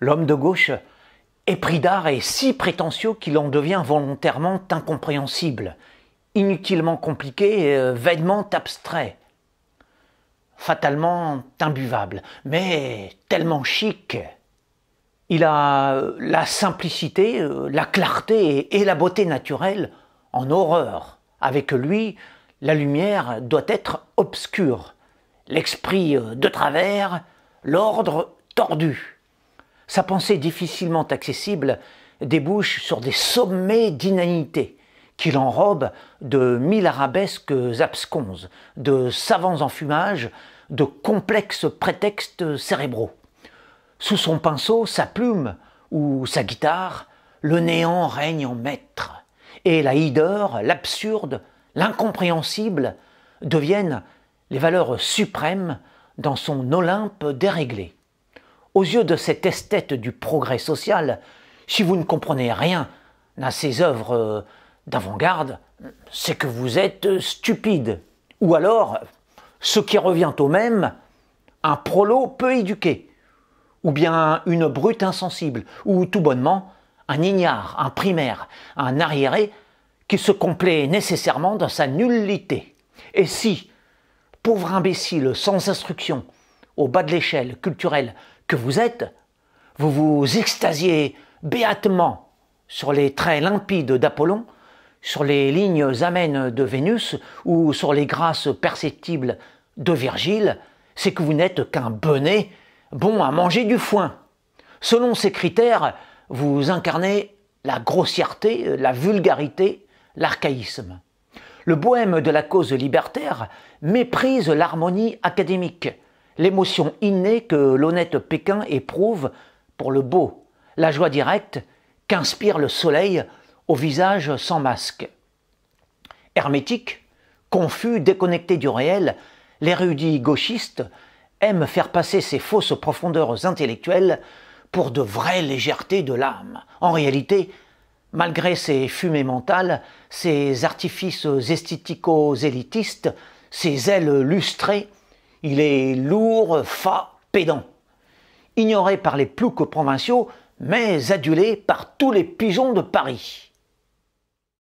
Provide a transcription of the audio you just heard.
L'homme de gauche est pris d'art et si prétentieux qu'il en devient volontairement incompréhensible, inutilement compliqué, et euh, vainement abstrait, fatalement imbuvable, mais tellement chic. Il a euh, la simplicité, euh, la clarté et la beauté naturelle en horreur. Avec lui, la lumière doit être obscure, l'esprit de travers, l'ordre tordu. Sa pensée difficilement accessible débouche sur des sommets d'inanité qu'il enrobe de mille arabesques absconses, de savants enfumages, de complexes prétextes cérébraux. Sous son pinceau, sa plume ou sa guitare, le néant règne en maître, et la hideur, l'absurde, l'incompréhensible deviennent les valeurs suprêmes dans son Olympe déréglé. Aux yeux de cette esthète du progrès social, si vous ne comprenez rien à ces œuvres euh, d'avant-garde, c'est que vous êtes euh, stupide. Ou alors, ce qui revient au même, un prolo peu éduqué, ou bien une brute insensible, ou tout bonnement un ignare, un primaire, un arriéré, qui se complaît nécessairement dans sa nullité. Et si, pauvre imbécile sans instruction, au bas de l'échelle culturelle que vous êtes, vous vous extasiez béatement sur les traits limpides d'Apollon, sur les lignes amènes de Vénus ou sur les grâces perceptibles de Virgile, c'est que vous n'êtes qu'un bonnet bon à manger du foin. Selon ces critères, vous incarnez la grossièreté, la vulgarité, l'archaïsme. Le bohème de la cause libertaire méprise l'harmonie académique, l'émotion innée que l'honnête Pékin éprouve pour le beau, la joie directe qu'inspire le soleil au visage sans masque. Hermétique, confus, déconnecté du réel, l'érudit gauchiste aime faire passer ses fausses profondeurs intellectuelles pour de vraies légèretés de l'âme. En réalité, malgré ses fumées mentales, ses artifices esthético-élitistes, ses ailes lustrées, il est lourd, fat, pédant. Ignoré par les ploucs provinciaux, mais adulé par tous les pigeons de Paris.